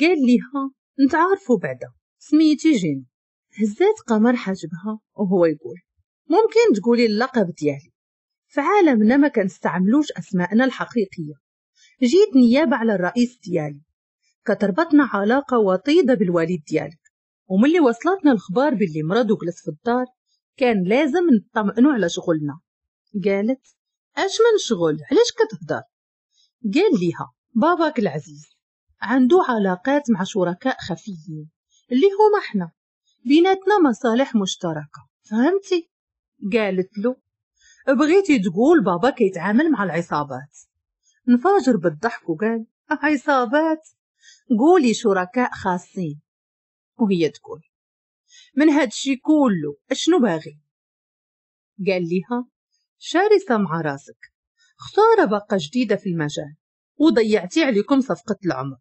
قال ليها نتعارفوا بعدا سميتي جين هزات قمر حاجبها وهو يقول ممكن تقولي اللقب ديالي في عالمنا ما كنستعملوش اسماءنا الحقيقيه جيت نيابه على الرئيس ديالي كتربطنا علاقه وطيده بالوالد ديالك وملي وصلتنا الخبار باللي مرض وجلس في الدار كان لازم نطمئنوا على شغلنا قالت اش من شغل علاش كتهضر قال ليها باباك العزيز عنده علاقات مع شركاء خفيين اللي هما احنا بيناتنا مصالح مشتركة فهمتي؟ قالت له بغيتي تقول بابا كيتعامل مع العصابات انفجر بالضحك وقال عصابات قولي شركاء خاصين وهي تقول من هادشي كله اشنو باغي قال ليها شرسة مع راسك خسارة باقة جديدة في المجال وضيعتي عليكم صفقة العمر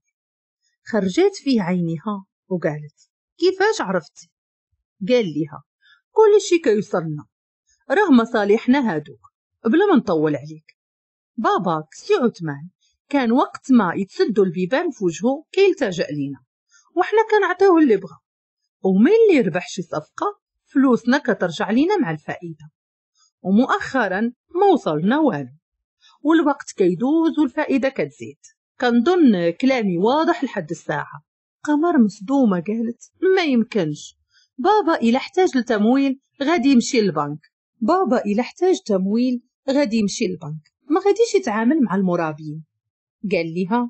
خرجت فيه عينيها وقالت كيفاش عرفتي قال ليها كل شي كيوصلنا راه مصالحنا هادوك بلا ما نطول عليك باباك سي عثمان كان وقت ما يتسدوا البيبان في وجهه كيلتجأ لينا وحنا كنعطيوه اللي بغا ومين اللي ربح شي صفقة فلوسنا كترجع لينا مع الفائدة ومؤخرا ما وصلنا والو والوقت كيدوز والفائدة كتزيد كنظن كلامي واضح لحد الساعة قمر مصدومة قالت ما يمكنش بابا إلا احتاج لتمويل غادي يمشي البنك بابا إلا احتاج تمويل غادي يمشي البنك ما غاديش يتعامل مع المرابين قال ليها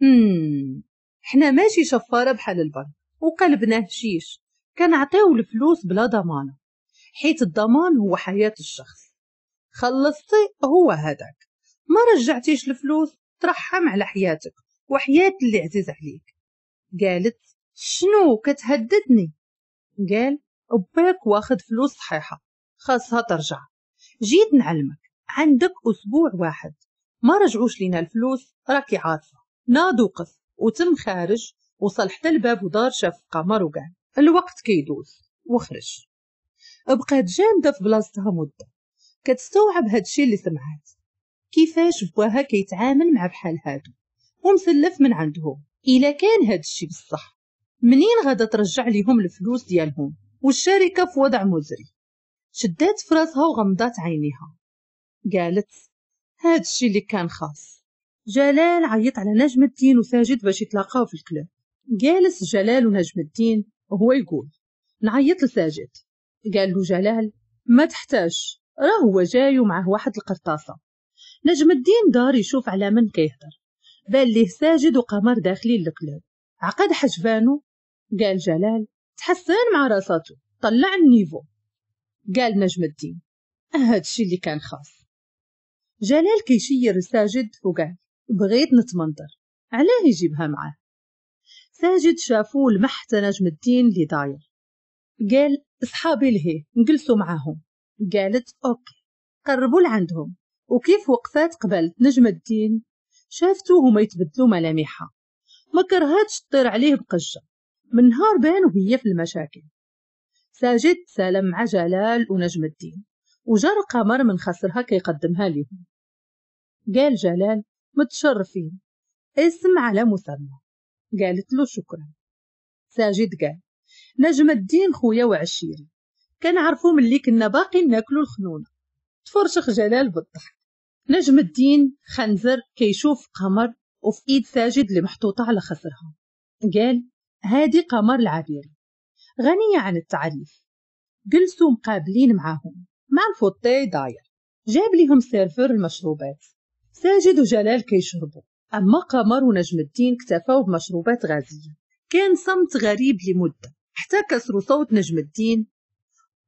مم. حنا ماشي شفارة بحال البنك وقلبنا هشيش كنعطيو الفلوس بلا ضمانة حيت الضمان هو حياة الشخص خلصتي هو هذاك ما رجعتيش الفلوس ترحم على حياتك وحياة اللي عزيز عليك قالت شنو كتهددني قال أباك واخد فلوس صحيحة خاصها ترجع جيت نعلمك عندك أسبوع واحد ما رجعوش لينا الفلوس راكي عارفة ناض وقف وتم خارج وصل حتى الباب ودار شاف قمر وقال الوقت كيدوز وخرج بقات جامدة في بلاصتها مدة كتستوعب هادشي اللي سمعات كيفاش بواها كيتعامل مع بحال هادو ومسلف من عندهم الا كان هاد الشي بصح منين غادا ترجع ليهم الفلوس ديالهم والشركه في وضع مزري شدات فراسها راسها وغمضات عينيها قالت هاد الشي اللي كان خاص جلال عيط على نجم الدين وساجد باش يتلاقاو في الكلب جالس جلال ونجم الدين وهو يقول نعيط لساجد قال له جلال ما تحتاج راه هو جاي ومعه واحد القرطاسه نجم الدين دار يشوف على من كيهضر بان ليه ساجد وقمر داخلين الكلوب عقد حجبانو قال جلال تحسن مع راساتو طلع النيفو قال نجم الدين هادشي اللي كان خاص جلال كيشير ساجد وقال بغيت نتمنظر علاه يجيبها معاه ساجد شافو لمحت نجم الدين اللي داير قال صحابي لهيه نجلسوا معاهم قالت اوكي قربوا لعندهم وكيف وقفات قبل نجم الدين شافتو هما يتبدلوا ملامحها ما كرهاتش تطير عليه بقجة من نهار بان وهي في المشاكل ساجد تسالم مع جلال ونجم الدين وجار قمر من خسرها كيقدمها ليهم قال جلال متشرفين اسم على مسمى قالت له شكرا ساجد قال نجم الدين خويا وعشيري كنعرفو ملي كنا باقي ناكلو الخنونه تفرشخ جلال بالضحك نجم الدين خنزر كيشوف قمر وفي ايد ساجد اللي محطوطة على خصرها قال هادي قمر العبيري غنية عن التعريف جلسوا مقابلين معاهم مع الفوتي داير جاب ليهم سيرفر المشروبات ساجد وجلال كيشربوا أما قمر ونجم الدين اكتفوا بمشروبات غازية كان صمت غريب لمدة حتى كسروا صوت نجم الدين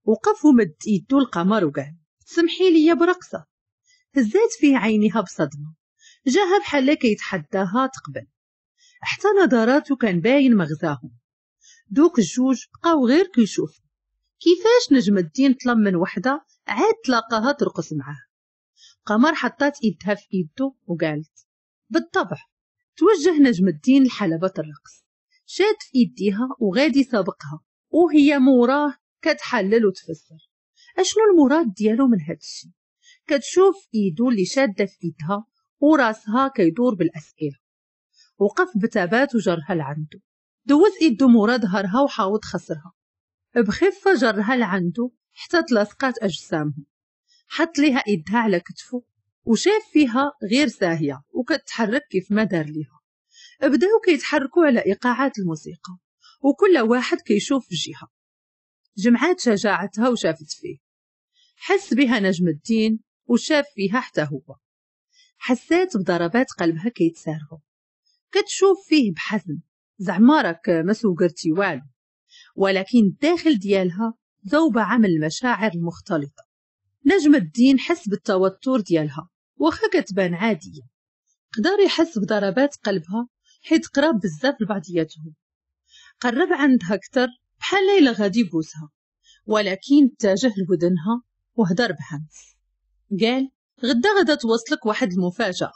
وقفوا مد ايدو القمر وقال سمحي لي برقصة هزات فيه عينيها بصدمة جاها بحال كيتحداها يتحداها تقبل حتى نظراتو كان باين مغزاهم دوك الجوج بقاو غير كيشوف كيفاش نجم الدين طلم من وحدة عاد تلاقاها ترقص معاه قمر حطات إيدها في إيدو وقالت بالطبع توجه نجم الدين لحلبة الرقص شاد في إيديها وغادي سابقها وهي موراه كتحلل وتفسر أشنو المراد ديالو من هادشي كتشوف ايدو اللي شادة في ايدها وراسها كيدور بالأسئلة وقف بثبات وجرها لعندو دوز ايدو مورا ظهرها وحاوط خصرها بخفة جرها لعندو حتى تلاصقات أجسامهم حط ليها ايدها على كتفو وشاف فيها غير ساهية وكتحرك كيف ما دار ليها بداو كيتحركوا على إيقاعات الموسيقى وكل واحد كيشوف في جهة جمعات شجاعتها وشافت فيه حس بها نجم الدين وشاف فيها حتى هو حسات بضربات قلبها كيتسارعوا كتشوف فيه بحزن زعما راك ما سوقرتي والو ولكن الداخل ديالها ذوبعة من المشاعر المختلطة نجم الدين حس بالتوتر ديالها واخا كتبان عادية قدر يحس بضربات قلبها حيت قراب بزاف لبعضياتهم قرب عندها كتر بحال ليلة غادي يبوسها ولكن اتجه لودنها وهدر بحمس قال غدا غدا توصلك واحد المفاجأة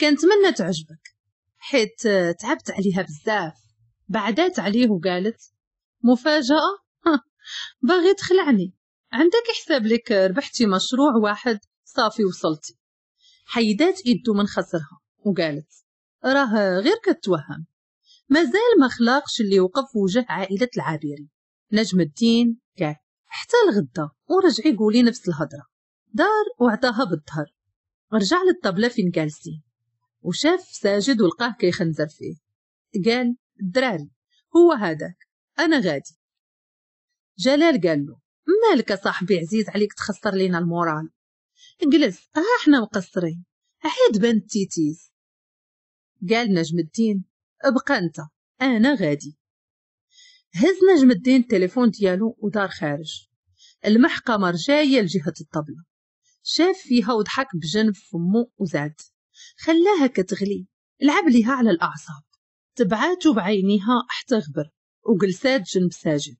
كنتمنى تعجبك حيت آه، تعبت عليها بزاف بعدات عليه وقالت مفاجأة باغي تخلعني عندك حساب لك آه، ربحتي مشروع واحد صافي وصلتي حيدات يدو من خسرها وقالت راه غير كتوهم مازال ما خلاقش اللي وقف وجه عائلة العابري نجم الدين كاع حتى الغدا ورجعي قولي نفس الهضره دار وعطاها بالظهر رجع للطبلة فين جالسين وشاف ساجد ولقاه كيخنزر فيه قال دراري هو هذاك أنا غادي جلال قال له مالك صاحبي عزيز عليك تخسر لينا المورال جلس ها آه، احنا مقصرين عيد بنت تيتيز قال نجم الدين ابقى انت انا غادي هز نجم الدين التليفون ديالو ودار خارج المحكمه رجاية لجهة الطبلة شاف فيها وضحك بجنب فمه وزاد خلاها كتغلي لعب ليها على الأعصاب تبعاتو بعينيها حتى غبر وجلسات جنب ساجد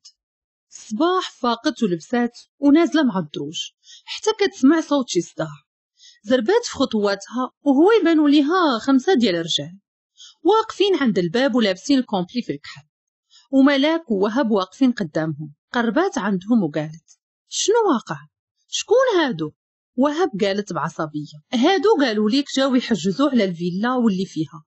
صباح فاقت ولبسات ونازلة مع الدروج حتى كتسمع صوت شي صداع زربات في خطواتها وهو يبانو ليها خمسة ديال الرجال واقفين عند الباب ولابسين الكومبلي في الكحل وملاك ووهب واقفين قدامهم قربات عندهم وقالت شنو واقع شكون هادو وهب قالت بعصبية هادو قالوا ليك جاو يحجزوا على الفيلا واللي فيها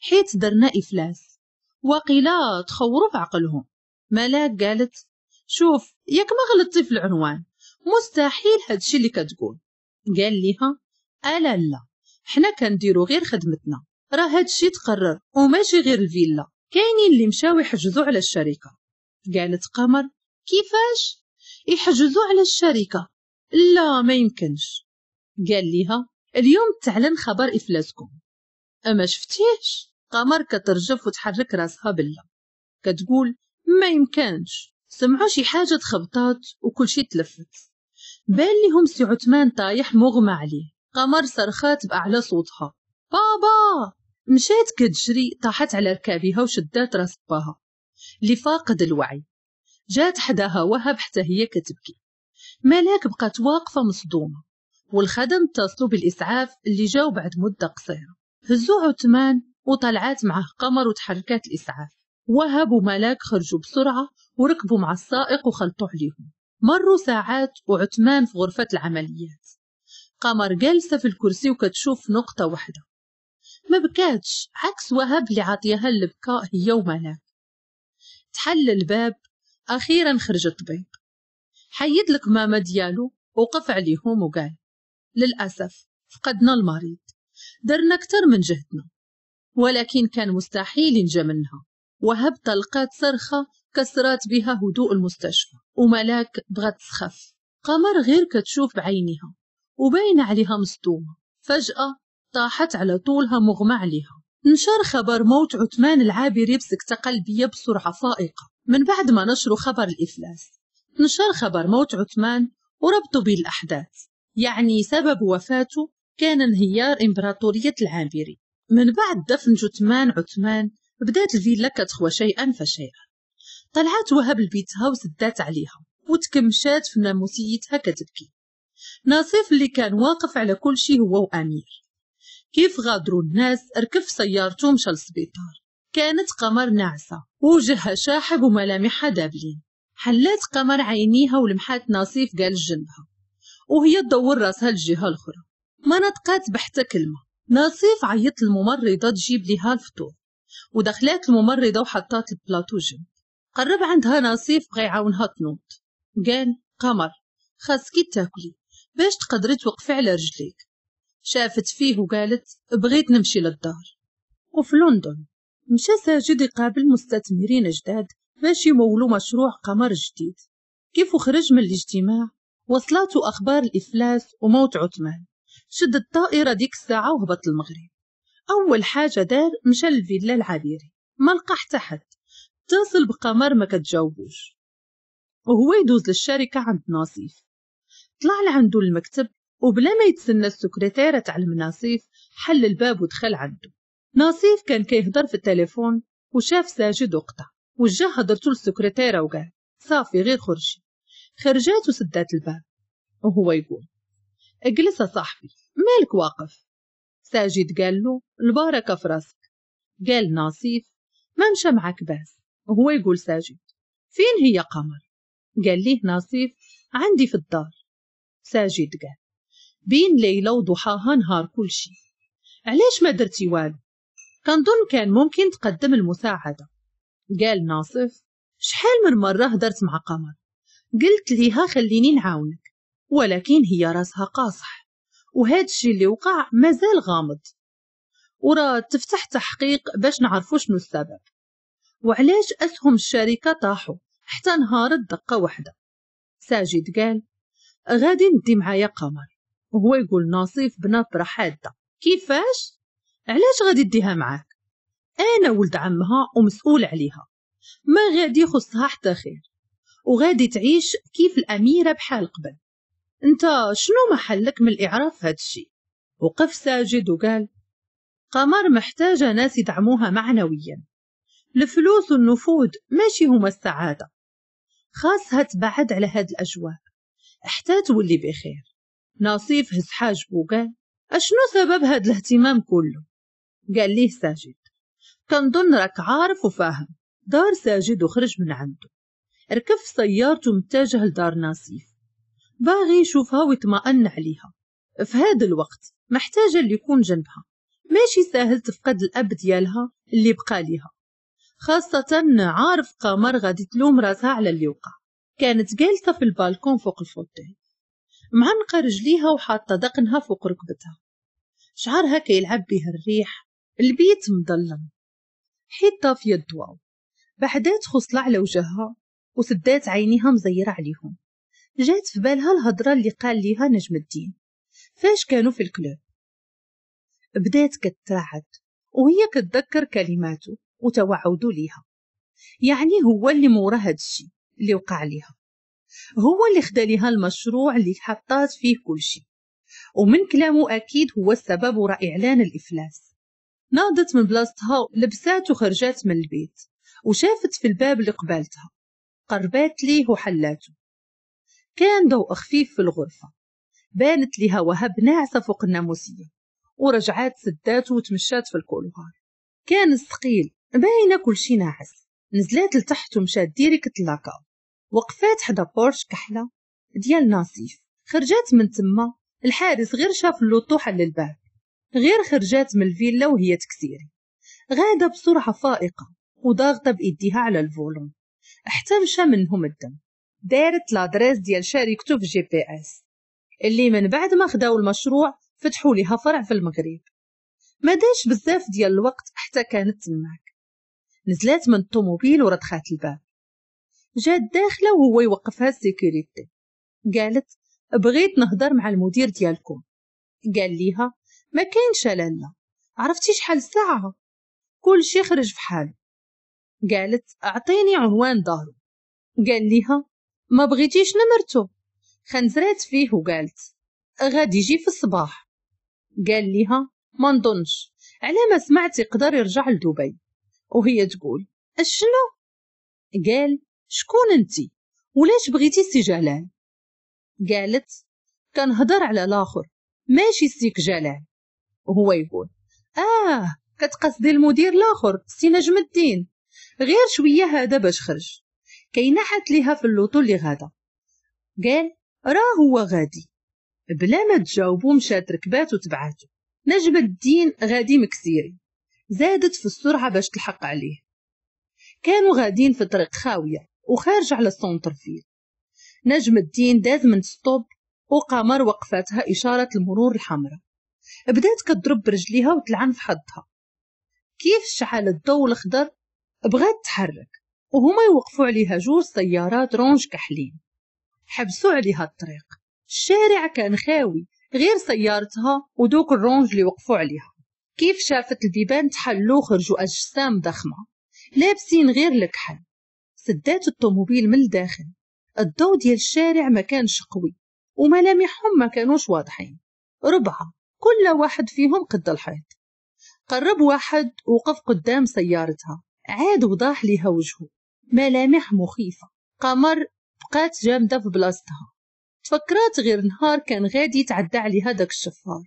حيت درنا إفلاس وقيلا تخوروا في عقلهم ملاك قالت شوف ياك ما غلطتي في العنوان مستحيل هادشي اللي كتقول قال ليها ألا لا حنا كنديرو غير خدمتنا راه هادشي تقرر وماشي غير الفيلا كاينين اللي مشاو يحجزوا على الشركة قالت قمر كيفاش يحجزوا على الشركة لا ما يمكنش قال ليها اليوم تعلن خبر إفلاسكم أما شفتيش قمر كترجف وتحرك راسها بالله كتقول ما يمكنش سمعوا شي حاجة تخبطات وكل شي تلفت بان ليهم سي عثمان طايح مغمى عليه قمر صرخات بأعلى صوتها بابا مشات كتجري طاحت على ركابها وشدات راس باها اللي فاقد الوعي جات حداها وهب حتى هي كتبكي ملاك بقات واقفة مصدومة والخدم اتصلوا بالإسعاف اللي جاو بعد مدة قصيرة هزو عثمان وطلعات معه قمر وتحركات الإسعاف وهب وملاك خرجوا بسرعة وركبوا مع السائق وخلطوا عليهم مروا ساعات وعثمان في غرفة العمليات قمر جالسة في الكرسي وكتشوف نقطة واحدة ما بكاتش عكس وهب اللي عاطيها البكاء هي وملاك تحل الباب أخيرا خرج الطبيب حيد ماما ديالو وقف عليهم وقال للأسف فقدنا المريض درنا أكثر من جهدنا ولكن كان مستحيل ينجى منها وهب طلقات صرخة كسرات بها هدوء المستشفى وملاك بغات تسخف قمر غير كتشوف بعينها وباين عليها مصدومة فجأة طاحت على طولها مغمى عليها نشر خبر موت عثمان العابري بسكتة قلبية بسرعة فائقة من بعد ما نشروا خبر الإفلاس نشر خبر موت عثمان وربطه بالأحداث يعني سبب وفاته كان انهيار إمبراطورية العامري من بعد دفن جثمان عثمان بدات الفيلا كتخوى شيئا فشيئا طلعت وهب لبيتها وسدات عليها وتكمشات في ناموسيتها كتبكي ناصف اللي كان واقف على كل شي هو وأمير كيف غادروا الناس ركب في سيارته مشى للسبيطار كانت قمر ناعسة وجهها شاحب وملامحها دابلين حلات قمر عينيها ولمحات نصيف قال جنبها وهي تدور راسها الجهة الأخرى ما نطقات بحتى كلمة نصيف عيط الممرضة تجيب لها الفطور ودخلات الممرضة وحطات البلاطو جنب قرب عندها نصيف بغى يعاونها تنوض قال قمر خاصكي تاكلي باش تقدري توقفي على رجليك شافت فيه وقالت بغيت نمشي للدار وفي لندن مشى ساجد يقابل مستثمرين جداد باش يمولوا مشروع قمر جديد كيف خرج من الاجتماع وصلاته أخبار الإفلاس وموت عثمان شد الطائرة ديك الساعة وهبط المغرب أول حاجة دار مشى للفيلا العابيري ما لقى حتى حد اتصل بقمر ما كتجاوبوش وهو يدوز للشركة عند ناصيف طلع لعندو المكتب وبلا ما يتسنى السكرتيرة تعلم ناصيف حل الباب ودخل عنده ناصيف كان كيهضر في التليفون وشاف ساجد وقطع وجه هضرتو للسكرتيرة وقال صافي غير خرجي خرجات وسدات الباب وهو يقول اجلس يا صاحبي مالك واقف ساجد قال له البركة في راسك قال ناصيف ما مشى معك باس وهو يقول ساجد فين هي قمر قال ليه ناصيف عندي في الدار ساجد قال بين ليلة وضحاها نهار كل شي علاش ما درتي والو كنظن كان ممكن تقدم المساعدة قال ناصف شحال من مرة هدرت مع قمر قلت ليها خليني نعاونك ولكن هي راسها قاصح وهاد الشي اللي وقع مازال غامض ورا تفتح تحقيق باش نعرفو شنو السبب وعلاش أسهم الشركة طاحوا حتى نهارت دقة واحدة ساجد قال غادي ندي معايا قمر وهو يقول ناصيف بنبرة حادة كيفاش؟ علاش غادي ديها معاه؟ أنا ولد عمها ومسؤول عليها ما غادي يخصها حتى خير وغادي تعيش كيف الأميرة بحال قبل انت شنو محلك من الإعراف هاد الشي وقف ساجد وقال قمر محتاجة ناس يدعموها معنويا الفلوس والنفود ماشي هما السعادة خاصها تبعد على هاد الأجواء حتى تولي بخير نصيف هز حاجبو وقال أشنو سبب هاد الاهتمام كله قال ليه ساجد كنظن راك عارف وفاهم دار ساجد وخرج من عنده ركب في سيارته متجه لدار ناصيف باغي يشوفها ويطمأن عليها في هذا الوقت محتاجة اللي يكون جنبها ماشي ساهل تفقد الأب ديالها اللي بقى ليها خاصة عارف قمر غادي تلوم راسها على اللي وقع كانت جالسة في البالكون فوق الفوتيه معنقة رجليها وحاطة دقنها فوق ركبتها شعرها كيلعب بها الريح البيت مظلم حيطة في يدها بعدات خصلة على وجهها وسدات عينيها مزيرة عليهم جات في بالها الهضرة اللي قال ليها نجم الدين فاش كانوا في الكلوب بدات كتراعد وهي كتذكر كلماته وتوعدوا ليها يعني هو اللي مورا هادشي اللي وقع ليها هو اللي خدا ليها المشروع اللي حطات فيه كل شي ومن كلامه أكيد هو السبب وراء إعلان الإفلاس ناضت من بلاصتها لبسات وخرجات من البيت وشافت في الباب اللي قبالتها قربات ليه وحلاته كان ضوء خفيف في الغرفة بانت ليها وهب ناعسة فوق الناموسية ورجعات سدات وتمشات في الكولوار كان الثقيل باينة كل شي ناعس نزلات لتحت ومشات ديريكت لاكا وقفات حدا بورش كحلة ديال ناصيف خرجات من تما الحارس غير شاف اللوطو حل الباب غير خرجات من الفيلا وهي تكسيري غادة بسرعة فائقة وضاغطة بإيديها على الفولون حتى منهم الدم دارت لادريس ديال شركته في جي بي اس اللي من بعد ما خداو المشروع فتحوا ليها فرع في المغرب ما داش بزاف ديال الوقت حتى كانت تماك نزلات من الطوموبيل وردخات الباب جات داخله وهو يوقفها السيكوريتي قالت بغيت نهضر مع المدير ديالكم قال ليها ما كاين لالا عرفتي شحال ساعة كل شي خرج بحالو قالت اعطيني عنوان دارو قال ليها ما بغيتيش نمرتو خنزرات فيه وقالت غادي يجي في الصباح قال ليها ما نظنش على ما سمعت يقدر يرجع لدبي وهي تقول اشنو قال شكون انتي ولاش بغيتي سي جلال قالت كنهضر على الاخر ماشي سيك جلال وهو يقول اه كتقصدي المدير الاخر سي نجم الدين غير شويه هذا باش خرج كينحت ليها في اللوطو اللي غادا قال راه هو غادي بلا ما تجاوبو مشات ركبات وتبعاتو نجم الدين غادي مكسيري زادت في السرعة باش تلحق عليه كانوا غادين في طريق خاوية وخارج على السونتر فيل نجم الدين داز من ستوب وقمر وقفاتها إشارة المرور الحمراء بدات كضرب برجليها وتلعن في حظها كيف شعل الضو الخضر بغات تحرك وهما يوقفوا عليها جوج سيارات رونج كحلين حبسوا عليها الطريق الشارع كان خاوي غير سيارتها ودوك الرونج اللي وقفوا عليها كيف شافت البيبان تحلو خرجوا أجسام ضخمة لابسين غير الكحل سدات الطوموبيل من الداخل الضوء ديال الشارع ما كانش قوي وملامحهم ما كانوش واضحين ربعة كل واحد فيهم قد الحيط قرب واحد وقف قدام سيارتها عاد وضاح ليها وجهه ملامح مخيفة قمر بقات جامدة في بلاصتها تفكرات غير نهار كان غادي يتعدى عليها داك الشفار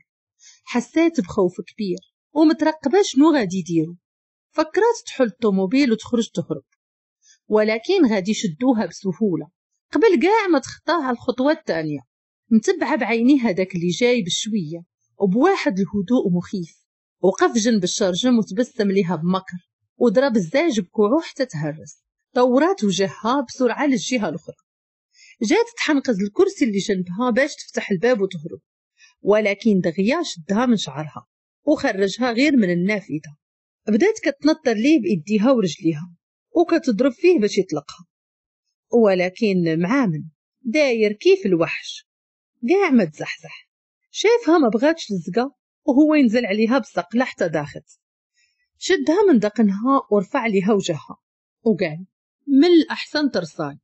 حسات بخوف كبير ومترقبة شنو غادي يديرو فكرات تحل الطوموبيل وتخرج تهرب ولكن غادي يشدوها بسهولة قبل كاع ما تخطاها الخطوة الثانية متبعة بعينيها داك اللي جاي بشوية وبواحد الهدوء مخيف وقف جنب الشرجم وتبسم ليها بمكر وضرب الزاج بكوعو حتى تهرس طورات وجهها بسرعة للجهة الأخرى جات تحنقز الكرسي اللي جنبها باش تفتح الباب وتهرب ولكن دغيا شدها من شعرها وخرجها غير من النافذة بدات كتنطر ليه بإيديها ورجليها وكتضرب فيه باش يطلقها ولكن معامن داير كيف الوحش قاع ما تزحزح شافها ما بغاتش لزقة وهو ينزل عليها بسقلة حتى داخت شدها من دقنها ورفع ليها وجهها وقال من الأحسن ترصاي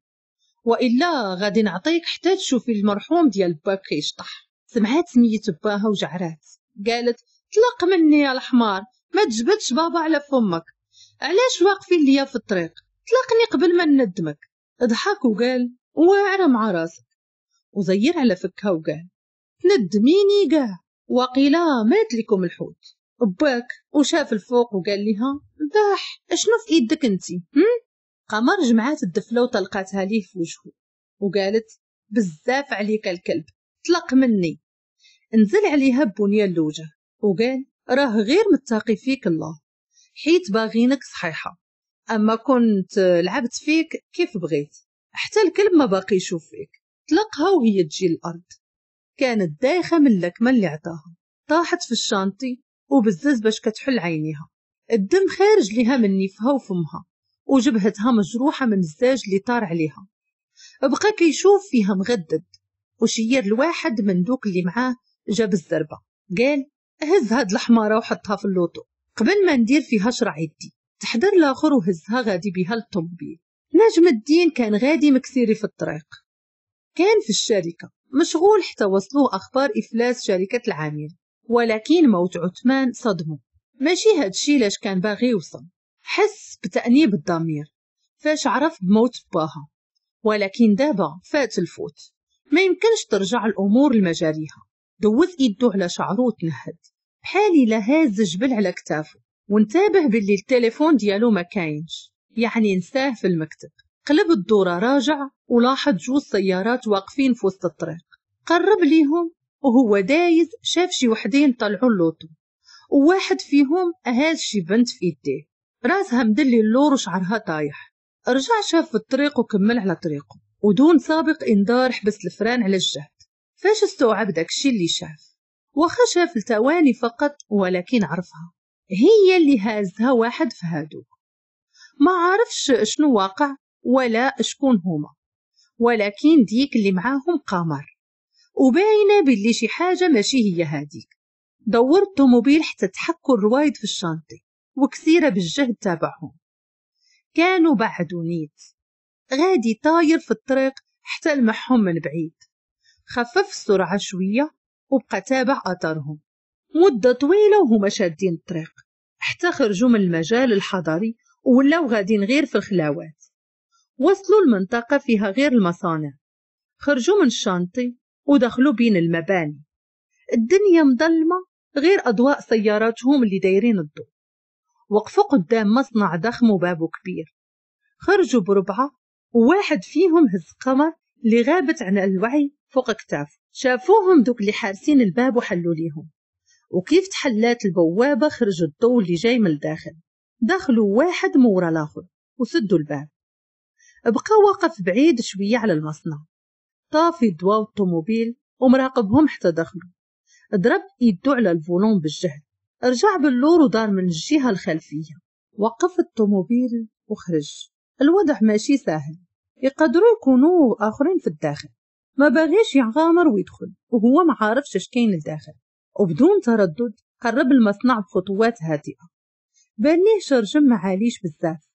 وإلا غادي نعطيك حتى تشوفي المرحوم ديال باك كيشطح سمعات سميت باها وجعرات قالت طلق مني يا الحمار ما تجبدش بابا على فمك علاش واقفين ليا في الطريق طلقني قبل ما ندمك ضحك وقال واعرة مع راسك وزير على فكها وقال ندميني كاع وقيلا مات لكم الحوت باك وشاف الفوق وقال لها ذاح اشنو في ايدك هم؟ قمر جمعات الدفله وطلقاتها ليه في وجهه وقالت بزاف عليك الكلب طلق مني نزل عليها بنية اللوجة وقال راه غير متاقي فيك الله حيت باغينك صحيحة أما كنت لعبت فيك كيف بغيت حتى الكلب ما باقي يشوف فيك طلقها وهي تجي الأرض كانت دايخة من اللكمة اللي عطاها طاحت في الشانطي وبالزز باش كتحل عينيها الدم خارج ليها من نيفها وفمها وجبهتها مجروحة من الزاج اللي طار عليها بقى كيشوف فيها مغدد وشير الواحد من دوك اللي معاه جاب الزربة قال هز هاد الحمارة وحطها في اللوطو قبل ما ندير فيها شرع يدي تحضر لاخر وهزها غادي بها للطوموبيل نجم الدين كان غادي مكسيري في الطريق كان في الشركة مشغول حتى وصلوه أخبار إفلاس شركة العامل ولكن موت عثمان صدمه ماشي هادشي لاش كان باغي يوصل حس بتأنيب الضمير فاش عرف بموت باها ولكن دابا فات الفوت ما يمكنش ترجع الأمور لمجاريها دوز إيدو على شعره وتنهد بحال إلا هاز جبل على كتافه وانتبه باللي التليفون ديالو ما كاينش يعني نساه في المكتب قلب الدورة راجع ولاحظ جوز سيارات واقفين في وسط الطريق قرب ليهم وهو دايز شاف شي وحدين طلعوا اللوطو وواحد فيهم أهاز شي بنت في إيديه راسها مدلي اللور وشعرها طايح رجع شاف في الطريق وكمل على طريقه ودون سابق انذار حبس الفران على الجهد فاش استوعب داكشي اللي شاف واخا شاف لثواني فقط ولكن عرفها هي اللي هازها واحد فهادوك ما عرفش شنو واقع ولا شكون هما ولكن ديك اللي معاهم قمر وباينة باللي شي حاجة ماشي هي هاديك دورت طوموبيل حتى تحكوا الروايد في الشانطي وكثيرة بالجهد تابعهم كانوا بعد نيت غادي طاير في الطريق حتى لمحهم من بعيد خفف السرعة شوية وبقى تابع أثرهم مدة طويلة وهما شادين الطريق حتى خرجوا من المجال الحضري ولاو غادين غير في الخلاوات وصلوا المنطقة فيها غير المصانع خرجوا من الشانطي ودخلوا بين المباني الدنيا مظلمة غير أضواء سياراتهم اللي دايرين الضوء وقفوا قدام مصنع ضخم وبابه كبير خرجوا بربعة وواحد فيهم هز قمر اللي غابت عن الوعي فوق كتاف شافوهم دوك اللي حارسين الباب وحلوا ليهم وكيف تحلات البوابة خرج الضوء اللي جاي من الداخل دخلوا واحد مورا الآخر وسدوا الباب بقى واقف بعيد شوية على المصنع طافي ضواء الطوموبيل ومراقبهم حتى دخلوا ضرب يدو على الفولون بالجهد رجع باللور ودار من الجهة الخلفية وقف الطوموبيل وخرج الوضع ماشي سهل يقدروا يكونوا آخرين في الداخل ما بغيش يغامر ويدخل وهو ما عارفش اش كاين الداخل وبدون تردد قرب المصنع بخطوات هادئة بانيه شرجم معاليش بزاف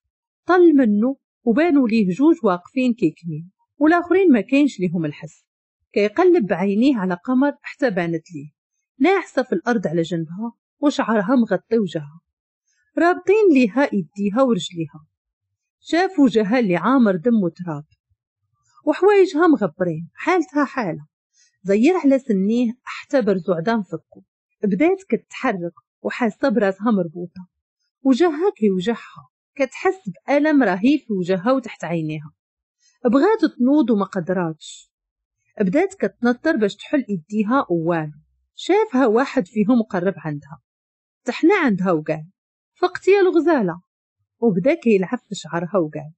طل منه وبانوا ليه جوج واقفين كيكمين والآخرين ما كانش ليهم الحس كيقلب بعينيه على قمر حتى بانت ليه ناعسة في الأرض على جنبها وشعرها مغطي وجهها رابطين ليها يديها ورجليها شاف وجهها اللي عامر دم وتراب وحوايجها مغبرين حالتها حالة زير على سنيه حتى برزو عدام فكو بدات كتحرك وحاسة براسها مربوطة وجهها كيوجعها كتحس بألم رهيب في وجهها وتحت عينيها بغات تنوض وما قدراتش بدات كتنطر باش تحل ايديها ووالو شافها واحد فيهم قرب عندها تحنا عندها وقال فقتي يا الغزالة وبدا كيلعب في شعرها وقال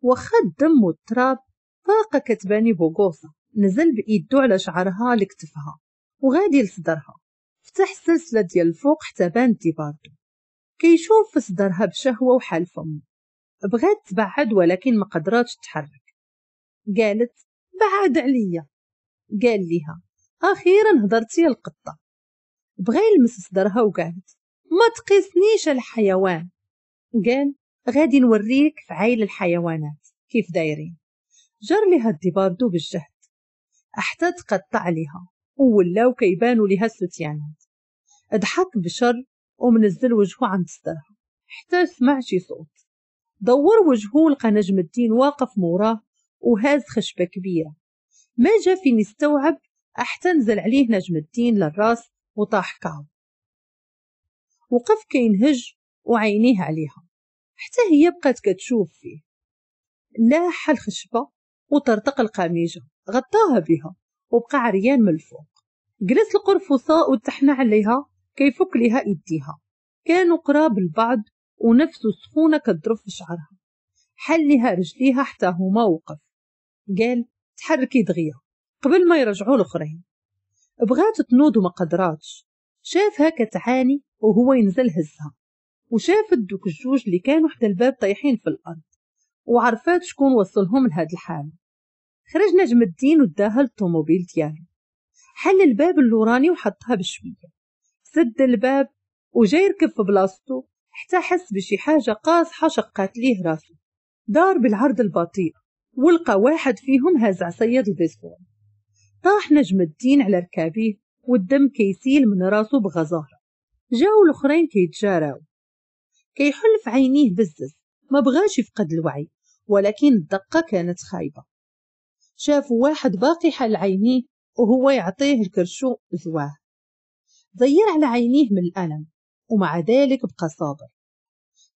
واخا الدم والتراب فاقة كتباني بوقوصة نزل بإيدو على شعرها لكتفها وغادي لصدرها فتح السلسلة ديال الفوق حتى بان ديباردو كيشوف صدرها بشهوة وحال فم بغات تبعد ولكن ما قدراتش تحرك قالت بعد عليا قال ليها أخيرا هضرتي القطة بغا يلمس صدرها وقالت ما تقيسنيش الحيوان قال غادي نوريك في عيل الحيوانات كيف دايرين جر لها الديباردو بالجهد حتى تقطع لها وولاو كيبانو لها ستيانات ضحك بشر ومنزل وجهه عند السطرها حتى سمع شي صوت دور وجهه لقى نجم الدين واقف موراه وهاز خشبة كبيرة ما جا فين يستوعب حتى نزل عليه نجم الدين للراس وطاح كعب وقف كينهج وعينيه عليها حتى هي بقات كتشوف فيه لاح الخشبة وطرطق القميجة غطاها بها وبقى عريان من الفوق جلس القرفصاء وتحنى عليها كي يفك لها إيديها كانوا قراب لبعض ونفسه سخونة كتضرب في شعرها حل لها رجليها حتى هما وقف قال تحركي دغيا قبل ما يرجعوا الآخرين بغات تنوض وما قدراتش شافها كتعاني وهو ينزل هزها وشاف دوك الجوج اللي كانوا حدا الباب طايحين في الأرض وعرفات شكون وصلهم لهاد الحال خرج نجم الدين وداها للطوموبيل ديالو حل الباب اللوراني وحطها بشوية سد الباب وجا يركب في بلاصتو حتى حس بشي حاجة قاصحة شقات ليه راسو دار بالعرض البطيء ولقى واحد فيهم هزع صياد البيسبول طاح نجم الدين على ركابيه والدم كيسيل من راسو بغزارة جاو الأخرين كيتجاراو كيحل في عينيه بزز ما بغاش يفقد الوعي ولكن الدقة كانت خايبة شافوا واحد باقي حل عينيه وهو يعطيه الكرشو زواه ضير على عينيه من الألم ومع ذلك بقى صابر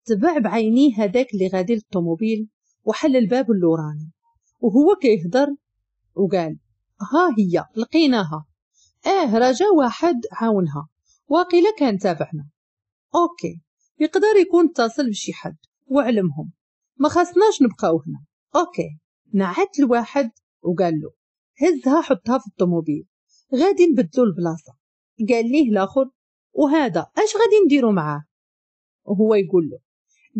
تبع بعينيه هذاك اللي غادي للطوموبيل وحل الباب اللوراني وهو كيهضر وقال ها هي لقيناها اه رجا واحد عاونها واقيلا كان تابعنا اوكي يقدر يكون اتصل بشي حد وعلمهم ما خصناش نبقاو هنا اوكي نعت لواحد وقال له هزها حطها في الطوموبيل غادي نبدلو البلاصه قال ليه لاخر وهذا اش غادي نديرو معاه وهو يقول له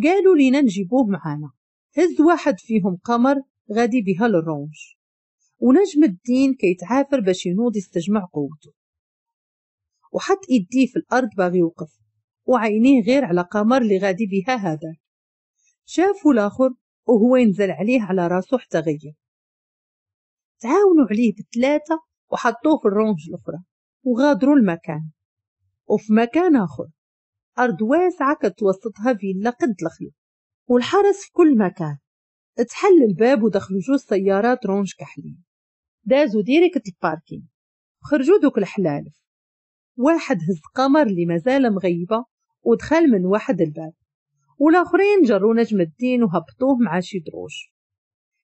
قالوا لينا نجيبوه معانا هز واحد فيهم قمر غادي بها للرونج ونجم الدين كيتعافر باش ينوض يستجمع قوته وحط ايديه في الارض باغي يوقف وعينيه غير على قمر اللي غادي بها هذا شافو الاخر وهو ينزل عليه على راسو حتى غير تعاونوا عليه بثلاثة وحطوه في الرونج الأخرى وغادروا المكان وفي مكان آخر أرض واسعة كتوسطها فيلا قد الخيو والحرس في كل مكان اتحل الباب ودخلوا جوج سيارات رونج كحلين دازوا ديريكت الباركين خرجوا دوك الحلالف واحد هز قمر اللي مازال مغيبة ودخل من واحد الباب والآخرين جروا نجم الدين وهبطوه مع شي دروج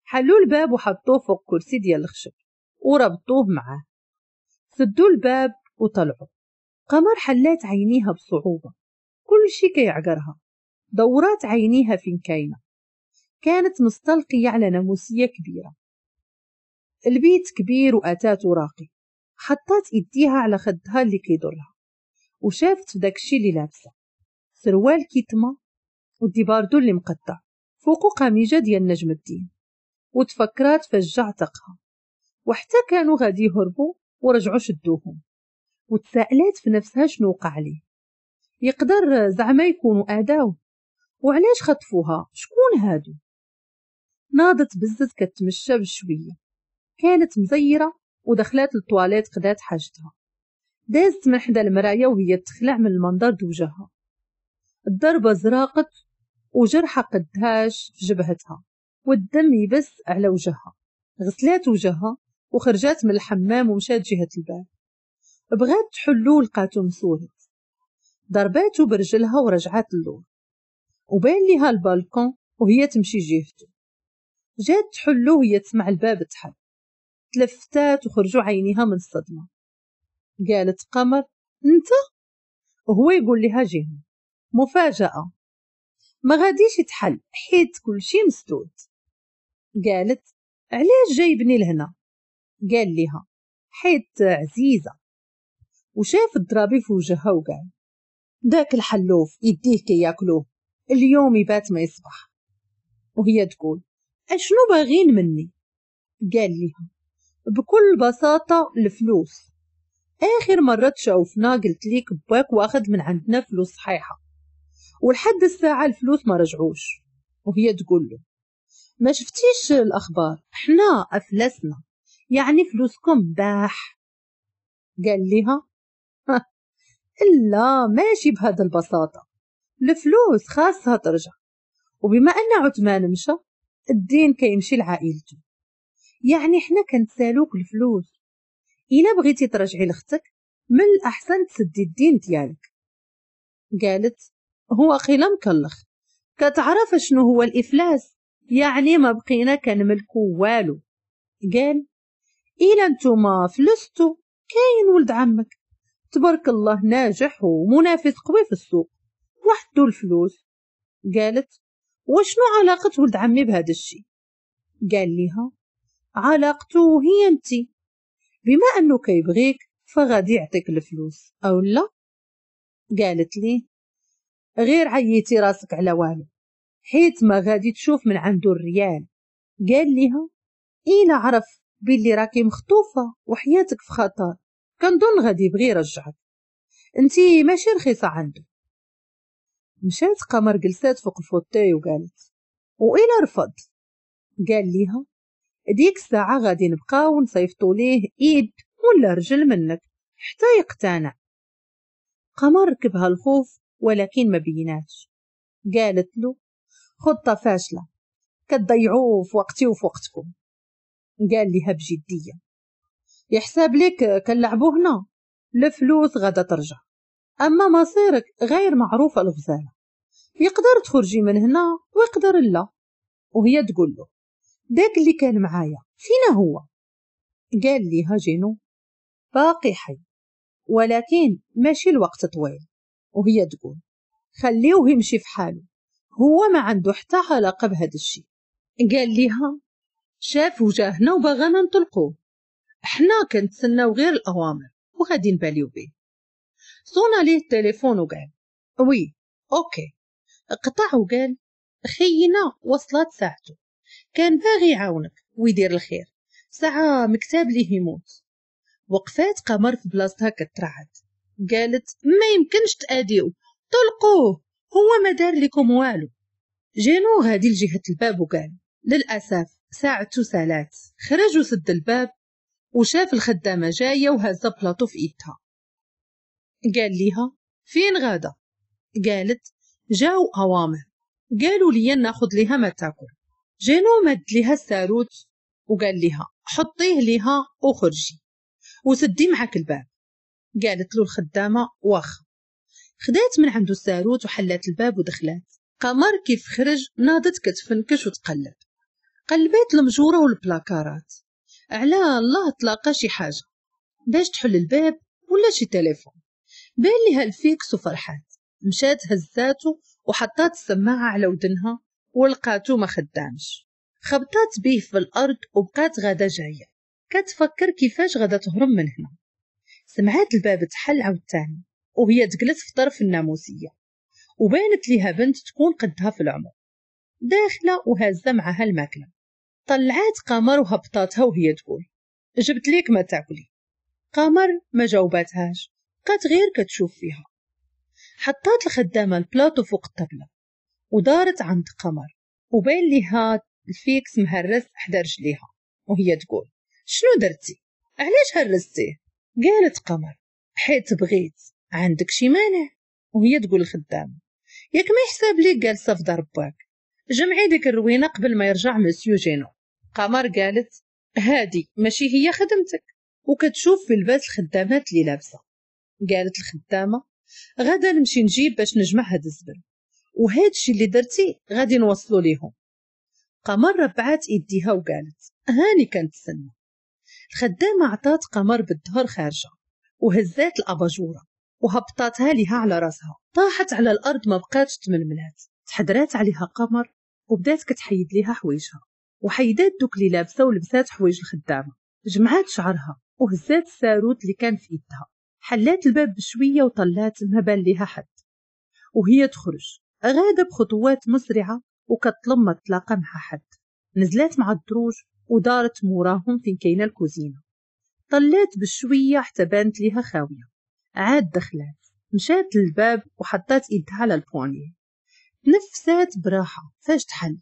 حلوا الباب وحطوه فوق كرسي ديال الخشب وربطوه معاه سدوا الباب وطلعوا قمر حلات عينيها بصعوبة كل شي كيعقرها دورات عينيها فين كاينة كانت مستلقية على ناموسية كبيرة البيت كبير وأتات راقي حطات إيديها على خدها اللي كيدورها وشافت داكشي اللي لابسة سروال كتمة والديباردو اللي مقطع فوقو قميجة ديال نجم الدين وتفكرات فجعتقها جعتقها وحتى كانوا غادي يهربوا ورجعوا شدوهم وتساءلات في نفسها شنو وقع لي يقدر زعما يكونوا أداو وعلاش خطفوها شكون هادو ناضت بزز كتمشى بشوية كانت مزيرة ودخلات للطواليت قدات حاجتها دازت من حدا المرايا وهي تخلع من المنظر دوجها الضربة زراقت وجرحة قدهاش في جبهتها والدم يبس على وجهها غسلات وجهها وخرجات من الحمام ومشات جهة الباب بغات تحلو لقاتو مثوهت ضرباتو برجلها ورجعات اللور وبان ليها البالكون وهي تمشي جهته جات تحلو وهي تسمع الباب تحل تلفتات وخرجوا عينيها من الصدمة قالت قمر انت وهو يقول لها جهة مفاجأة ما غاديش يتحل حيت كل شي مسدود قالت علاش جايبني لهنا قال لها حيت عزيزة وشاف الضرابي في وجهها وقال داك الحلوف يديه كياكلوه اليوم يبات ما يصبح وهي تقول اشنو باغين مني قال لها بكل بساطة الفلوس آخر مرة تشوفنا قلت ليك باك واخد من عندنا فلوس صحيحة ولحد الساعة الفلوس ما رجعوش وهي تقول له ما شفتيش الأخبار حنا أفلسنا يعني فلوسكم باح قال لها إلا ماشي بهذا البساطة الفلوس خاصها ترجع وبما أن عثمان مشى الدين كيمشي لعائلته يعني حنا كنتسالوك الفلوس إلا بغيتي ترجعي لختك من الأحسن تسدي الدين ديالك قالت هو قيل مكلخ كتعرف شنو هو الإفلاس يعني ما بقينا كنملكو والو قال إلى نتوما فلستو كاين ولد عمك تبارك الله ناجح ومنافس قوي في السوق وحدو الفلوس قالت وشنو علاقة ولد عمي بهذا الشي قال ليها علاقته هي انتي بما انه كيبغيك فغادي يعطيك الفلوس او لا قالت لي غير عيتي راسك على والو حيت ما غادي تشوف من عنده الريال قال ليها إلا عرف بلي راكي مخطوفة وحياتك في خطر كنظن غادي يبغي يرجعك انتي ماشي رخيصة عنده مشات قمر جلسات فوق الفوتاي وقالت وإلى رفض قال ليها ديك الساعة غادي نبقاو نصيفطو ليه إيد ولا رجل منك حتى يقتنع قمر ركبها الخوف ولكن ما بيناش قالت له خطة فاشلة كتضيعوه في وقتي وفي وقتكم قال لها بجدية يحسب لك كنلعبو هنا الفلوس غدا ترجع أما مصيرك غير معروف الغزالة يقدر تخرجي من هنا ويقدر لا وهي تقول له داك اللي كان معايا فينا هو قال لي جينو باقي حي ولكن ماشي الوقت طويل وهي تقول خليوه يمشي في حاله هو ما عنده حتى علاقه بهذا الشيء قال ليها شافوا جاهنا وبغانا نطلقوه حنا كنتسناو غير الأوامر وغادي نباليو به صونا ليه التليفون وقال وي أوكي قطع وقال خينا وصلت ساعته كان باغي يعاونك ويدير الخير ساعة مكتاب ليه يموت وقفات قمر في بلاصتها كترعد قالت ما يمكنش تأديو طلقوه هو ما دار لكم والو جينو غادي لجهة الباب وقال للأسف ساعة سالات خرج وسد الباب وشاف الخدامة جاية وهزة بلاطو في إيدها قال ليها فين غادة قالت جاو أوامر قالوا لي ناخد ليها ما تاكل جينو مد ليها الساروت وقال ليها حطيه ليها وخرجي وسدي معك الباب قالت له الخدامة واخا خدات من عنده الساروت وحلات الباب ودخلات قمر كيف خرج ناضت كتفنكش وتقلب قلبات المجورة والبلاكارات على الله تلاقى شي حاجة باش تحل الباب ولا شي تليفون بان لها الفيكس وفرحات مشات هزاتو وحطات السماعة على ودنها ولقاتو ما خدامش خبطات بيه في الأرض وبقات غادة جاية كتفكر كيفاش غادا تهرب من هنا سمعات الباب تحل عاوتاني وهي تجلس في طرف الناموسية وبانت ليها بنت تكون قدها في العمر داخلة وهازة معها الماكلة طلعات قمر وهبطاتها وهي تقول جبت ليك ما تاكلي قمر ما جاوباتهاش بقات غير كتشوف فيها حطات الخدامة البلاطو فوق الطبلة ودارت عند قمر وبين ليها الفيكس مهرس حدا رجليها وهي تقول شنو درتي علاش هرستيه قالت قمر حيت بغيت عندك شي مانع وهي تقول الخدامة ياك ما يحسب ليك جالسة في ضربك جمعي ديك الروينة قبل ما يرجع مسيو جينو قمر قالت هادي ماشي هي خدمتك وكتشوف بالباس الخدامات اللي لابسه قالت الخدامه غدا نمشي نجيب باش نجمع هاد الزبل وهاد الشي اللي درتي غادي نوصلو ليهم قمر ربعات يديها وقالت هاني كنتسنى الخدامه عطات قمر بالظهر خارجه وهزات الاباجوره وهبطاتها ليها على راسها طاحت على الارض ما بقاتش تململات تحدرات عليها قمر وبدات كتحيد ليها حويجها وحيدات دوك اللي لابسه ولبسات حوايج الخدامه جمعات شعرها وهزات الساروت اللي كان في يدها حلات الباب بشويه وطلات ما بان ليها حد وهي تخرج غاده بخطوات مسرعه وكتلم ما تلاقى مع حد نزلات مع الدروج ودارت موراهم فين كاينه الكوزينه طلات بشويه حتى بانت ليها خاويه عاد دخلات مشات للباب وحطات ايدها على البواني تنفسات براحة فاش تحل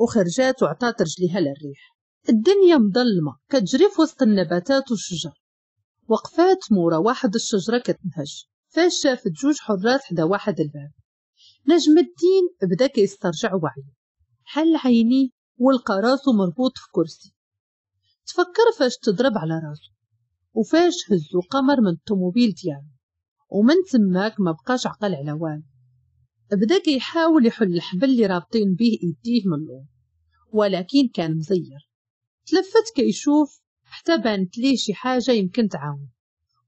وخرجات وعطات رجليها للريح الدنيا مظلمة كتجري في وسط النباتات والشجر وقفات مورا واحد الشجرة كتنهج فاش شافت جوج حرات حدا واحد الباب نجم الدين بدا كيسترجع وعيه حل عينيه ولقى راسو مربوط في كرسي تفكر فاش تضرب على راسو وفاش هزو قمر من الطوموبيل ديالو ومن تماك ما بقاش عقل على والو بدا كيحاول يحل الحبل اللي رابطين بيه ايديه من اللور ولكن كان مزير تلفت كيشوف حتى بانت ليه شي حاجة يمكن تعاون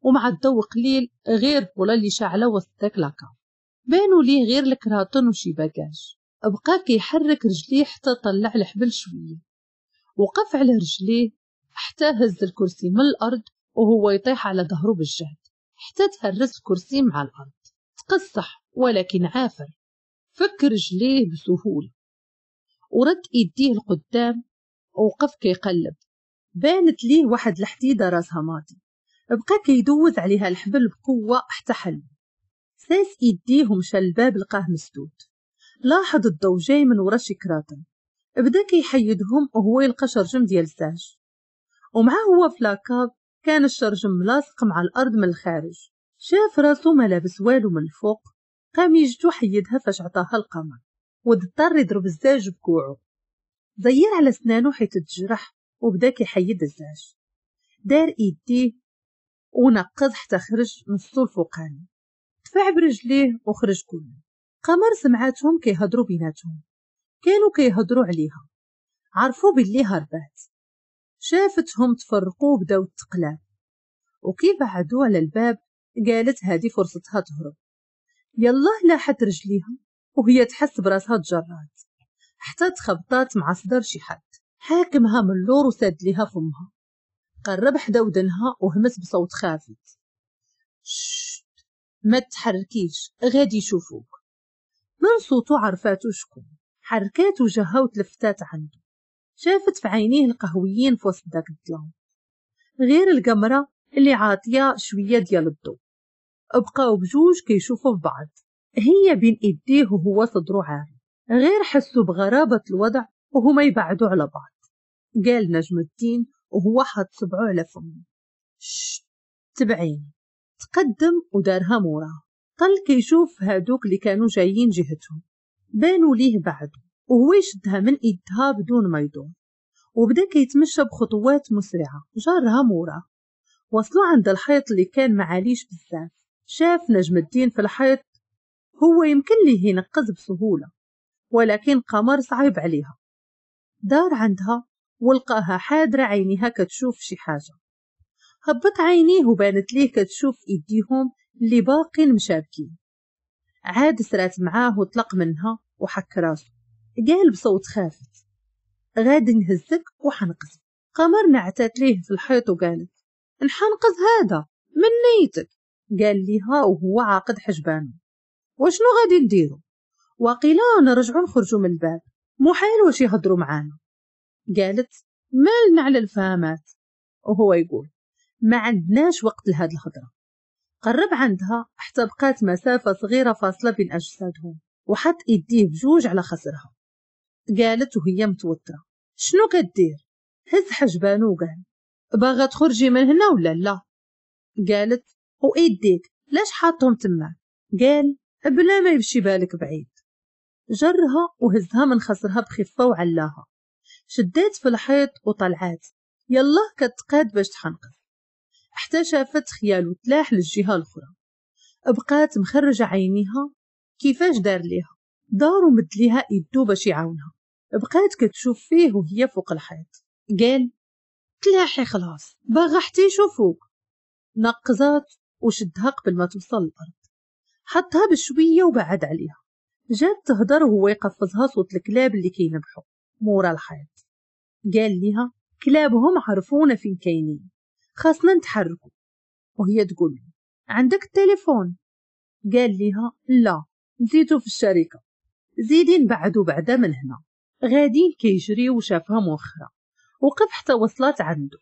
ومع الضوء قليل غير بولا اللي شاعلة وسط داك لاكا بانوا ليه غير الكراتون وشي باكاج بقى كيحرك رجليه حتى طلع الحبل شوية وقف على رجليه حتى هز الكرسي من الأرض وهو يطيح على ظهره بالجهد حتى تهرس الكرسي مع الأرض تقصح ولكن عافر فك رجليه بسهولة ورد إيديه لقدام ووقف كيقلب بانت ليه واحد الحديدة راسها ماضي بقى كيدوز عليها الحبل بقوة حتى حل ساس إيديه ومشى الباب لقاه مسدود لاحظ الضو جاي من ورا شي كراطن بدا كيحيدهم وهو يلقى شرجم ديال ساج ومعه هو في لاكاب كان الشرجم ملاصق مع الأرض من الخارج شاف راسو ملابس والو من الفوق قام يجدو حيدها فاش عطاها القمر واضطر اضطر يضرب الزاج بكوعو زير على سنانو حيت تجرح وبدا كيحيد الزاج دار ايديه ونقض حتى خرج نصو الفوقاني دفع برجليه وخرج كله قمر سمعاتهم كيهضروا بيناتهم كانوا كيهضروا عليها عرفوا باللي هربات شافتهم تفرقوا وبداو التقلاب وكيف عدوا على الباب قالت هادي فرصتها تهرب يلا لاحت رجليها وهي تحس براسها تجرات حتى تخبطات مع صدر شي حد حاكمها من اللور وساد ليها فمها قرب حدا ودنها وهمس بصوت خافت شت ما تحركيش غادي يشوفوك من صوتو عرفاتو شكون حركات وجهها وتلفتات عنده شافت في عينيه القهويين في وسط داك الظلام غير القمرة اللي عاطية شوية ديال الضوء بقاو بجوج كيشوفوا في بعض هي بين ايديه وهو صدرو عاري غير حسوا بغرابة الوضع وهما يبعدوا على بعض قال نجم الدين وهو حط صبعو على فمه شت تبعيني تقدم ودارها موراه طل كيشوف هادوك اللي كانوا جايين جهتهم بانوا ليه بعدو وهو يشدها من ايدها بدون ما يدور وبدا كيتمشى بخطوات مسرعة جارها موراه وصلوا عند الحيط اللي كان معاليش بزاف شاف نجم الدين في الحيط هو يمكن ليه ينقذ بسهولة ولكن قمر صعيب عليها دار عندها ولقاها حادرة عينيها كتشوف شي حاجة هبط عينيه وبانت ليه كتشوف إيديهم اللي باقين مشابكين عاد سرات معاه وطلق منها وحك راسه قال بصوت خافت غادي نهزك وحنقذك قمر نعتات ليه في الحيط وقالت نحنقذ هذا من نيتك قال ليها وهو عاقد حجبانه وشنو غادي نديرو وقيلا آه، نرجعو نخرجو من الباب مو حيل واش يهضروا معانا قالت مالنا على الفهامات وهو يقول ما عندناش وقت لهاد الهضره قرب عندها حتى بقات مسافه صغيره فاصله بين اجسادهم وحط ايديه بجوج على خصرها قالت وهي متوتره شنو كدير هز حجبانو وقال باغا تخرجي من هنا ولا لا قالت وإيديك لاش حاطهم تما قال بلا ما يمشي بالك بعيد جرها وهزها من خصرها بخفة وعلاها شدات في الحيط وطلعات يلا كتقاد باش تحنقذ شافت خيال وتلاح للجهة الأخرى بقات مخرجة عينيها كيفاش دار ليها دار ومد ليها يدو باش يعاونها بقات كتشوف فيه وهي فوق الحيط قال تلاحي خلاص باغا حتى يشوفوك نقزات وشدها قبل ما توصل الأرض حطها بشوية وبعد عليها جات تهدر وهو يقفزها صوت الكلاب اللي كينبحوا مورا الحيط قال ليها كلابهم عرفونا فين كاينين خاصنا نتحركوا وهي تقول عندك التليفون قال ليها لا نسيتو في الشركة زيدين بعد بعدا من هنا غادي كيجري وشافها موخرة وقف حتى وصلت عنده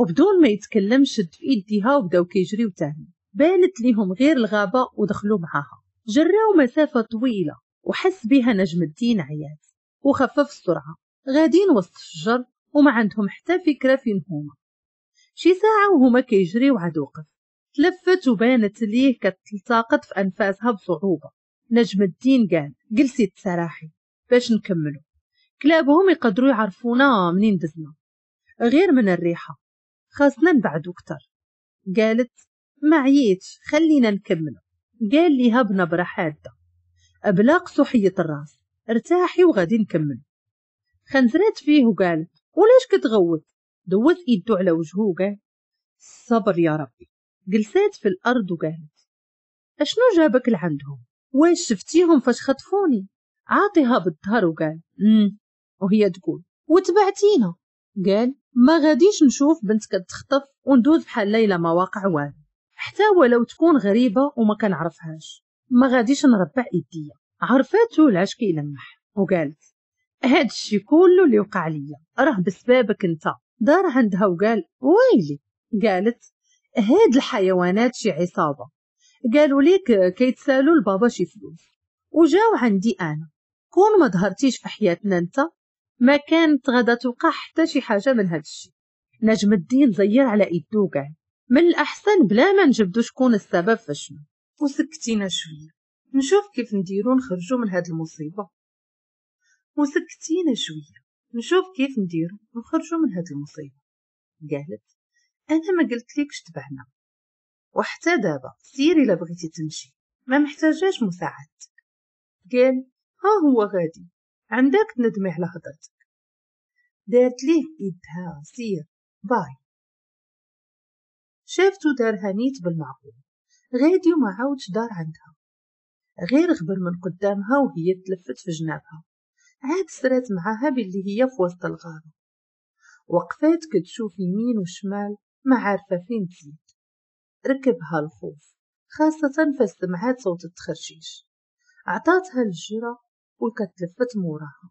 وبدون ما يتكلم شد في ايديها وبداو كيجريو تاني بانت ليهم غير الغابة ودخلوا معاها جراو مسافة طويلة وحس بها نجم الدين عياد وخفف السرعة غادين وسط الشجر وما عندهم حتى فكرة فين هما شي ساعة وهما كيجريو عاد وقف تلفت وبانت ليه كتلتاقط في أنفاسها بصعوبة نجم الدين قال جلسي تسراحي باش نكملو كلابهم يقدروا يعرفونا منين دزنا غير من الريحة خاصنا نبعدو كتر قالت ما عييتش خلينا نكمل قال ليها بنبرة حادة أبلاق صحية الراس ارتاحي وغادي نكمل خنزرات فيه وقالت ولاش كتغوت دوز ايدو على وجهه وقال الصبر يا ربي جلسات في الارض وقالت اشنو جابك لعندهم واش شفتيهم فاش خطفوني عاطيها بالظهر وقال وهي تقول وتبعتينا قال ما غاديش نشوف بنت كتخطف وندوز بحال ليلى ما واقع والو حتى ولو تكون غريبه وما كنعرفهاش ما غاديش نربع ايديا عرفاتو العش كيلمح وقالت هاد الشي كله اللي وقع ليا راه بسببك انت دار عندها وقال ويلي قالت هاد الحيوانات شي عصابه قالوا ليك كيتسالوا لبابا شي فلوس وجاو عندي انا كون ما ظهرتيش في حياتنا انت ما كانت غدا توقع حتى شي حاجة من هاد الشي نجم الدين زير على إيدو كاع من الأحسن بلا ما نجبدو شكون السبب فشنو وسكتينا شوية نشوف كيف نديرو نخرجو من هاد المصيبة وسكتينا شوية نشوف كيف نديرو نخرجو من هاد المصيبة قالت أنا ما ليكش تبعنا وحتى دابا سيري إلا بغيتي تمشي ما محتاجاش مساعدتك قال ها هو غادي عندك تندمي على خطرتك دارت ليه إيدها سير باي شافته دار هنيت بالمعقول غادي وما عاودش دار عندها غير غبر من قدامها وهي تلفت في جنابها عاد سرات معاها باللي هي في وسط الغابة وقفات كتشوف يمين وشمال ما عارفة فين تزيد ركبها الخوف خاصة فاستمعات صوت التخرشيش عطاتها الجرة وكتلفت موراها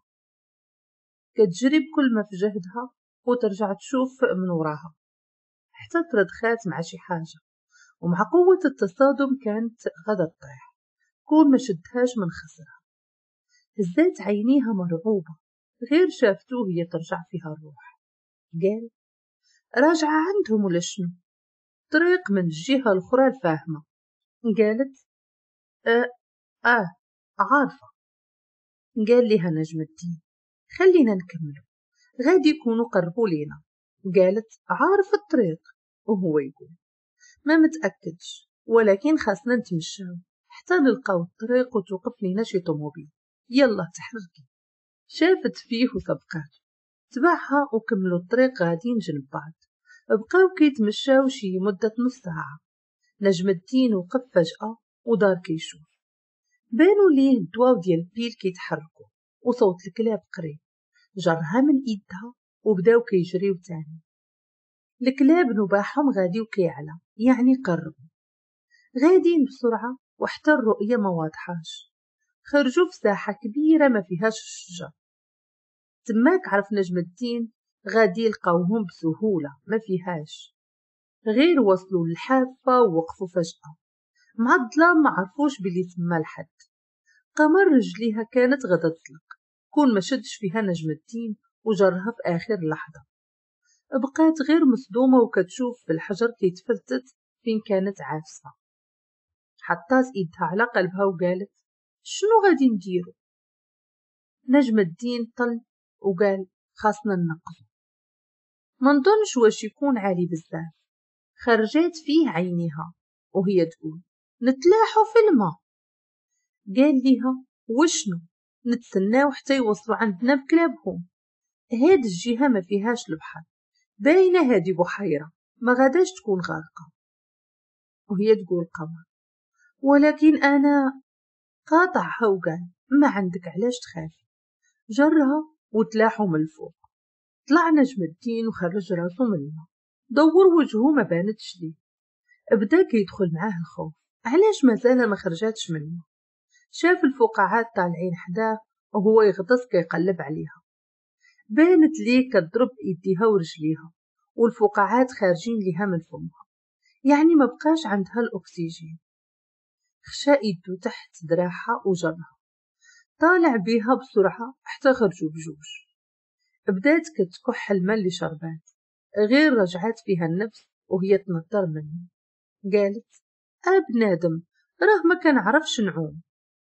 كتجري بكل ما في جهدها وترجع تشوف من وراها حتى تردخات مع شي حاجة ومع قوة التصادم كانت غدا تطيح كون ما شدهاش من خسرها هزات عينيها مرعوبة غير شافتو هي ترجع فيها الروح قال راجعة عندهم ولا شنو طريق من الجهة الأخرى الفاهمة قالت آه, آه عارفة قال لها نجم الدين خلينا نكملو غادي يكونوا قربوا لينا قالت عارف الطريق وهو يقول ما متأكدش ولكن خاصنا نتمشاو حتى نلقاو الطريق وتوقف لينا شي طوموبيل يلا تحركي شافت فيه وسبقات تبعها وكملوا الطريق غاديين جنب بعض بقاو كيتمشاو شي مدة نص ساعة نجم الدين وقف فجأة ودار كيشوف بانوا ليه الدواو ديال البيل كيتحركوا وصوت الكلاب قريب جرها من ايدها وبداو كيجريو تاني الكلاب نباحهم غادي وكيعلى يعني قربوا غاديين بسرعة وحتى الرؤية ما واضحاش خرجوا في ساحة كبيرة ما فيهاش الشجر تماك عرف نجم الدين غادي يلقاوهم بسهولة ما فيهاش غير وصلوا للحافة ووقفوا فجأة معضلة ما عرفوش بلي تما الحد قمر رجليها كانت غدا تطلق كون ما شدش فيها نجم الدين وجرها في آخر لحظة بقات غير مصدومة وكتشوف بالحجر الحجر تفتت فين كانت عافسة حطات إيدها على قلبها وقالت شنو غادي نديرو نجم الدين طل وقال خاصنا ننقذو ما نظنش واش يكون عالي بزاف خرجات فيه عينيها وهي تقول نتلاحوا في الماء قال ليها وشنو نتسناو حتى يوصلوا عندنا بكلابهم هاد الجهه ما فيهاش البحر باينه هادي بحيره ما غاداش تكون غارقه وهي تقول قمر ولكن انا قاطع هوقان ما عندك علاش تخافي جرها وتلاحوا من الفوق طلع نجم الدين وخرج راسو من الماء دور وجهه ما بانتش ليه بدا كيدخل معاه الخوف علاش مازال ما خرجاتش منه شاف الفقاعات طالعين حداه وهو يغطس كيقلب عليها بانت ليه كتضرب ايديها ورجليها والفقاعات خارجين ليها من فمها يعني ما بقاش عندها الاكسجين خشى يدو تحت دراعها وجرها طالع بيها بسرعة حتى خرجوا بجوج بدات كتكح الماء اللي شربات غير رجعت فيها النفس وهي تنطر منه قالت أب نادم راه ما كان عرفش نعوم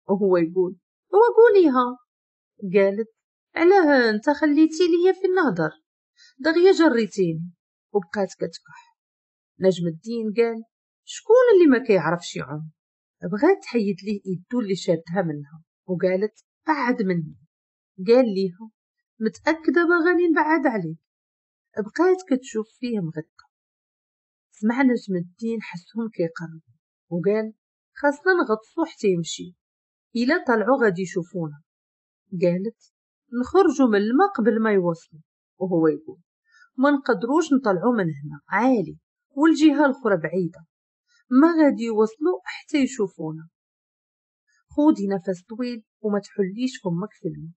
وهو يقول وقوليها قالت علاه انت خليتي ليا في النهضر دغيا جريتيني وبقات كتكح نجم الدين قال شكون اللي ما كيعرفش يعوم بغات تحيد ليه يدو اللي شادها منها وقالت بعد مني قال ليها متأكدة باغاني نبعد عليك بقات كتشوف فيه مغطى سمع نجم الدين حسهم كيقرب وقال خاصنا نغطسو حتى يمشي إلا طلعو غادي يشوفونا قالت نخرجو من الماء قبل ما يوصلو وهو يقول ما نقدروش نطلعو من هنا عالي والجهة الأخرى بعيدة ما غادي يوصلو حتى يشوفونا خودي نفس طويل وما تحليش فمك في الماء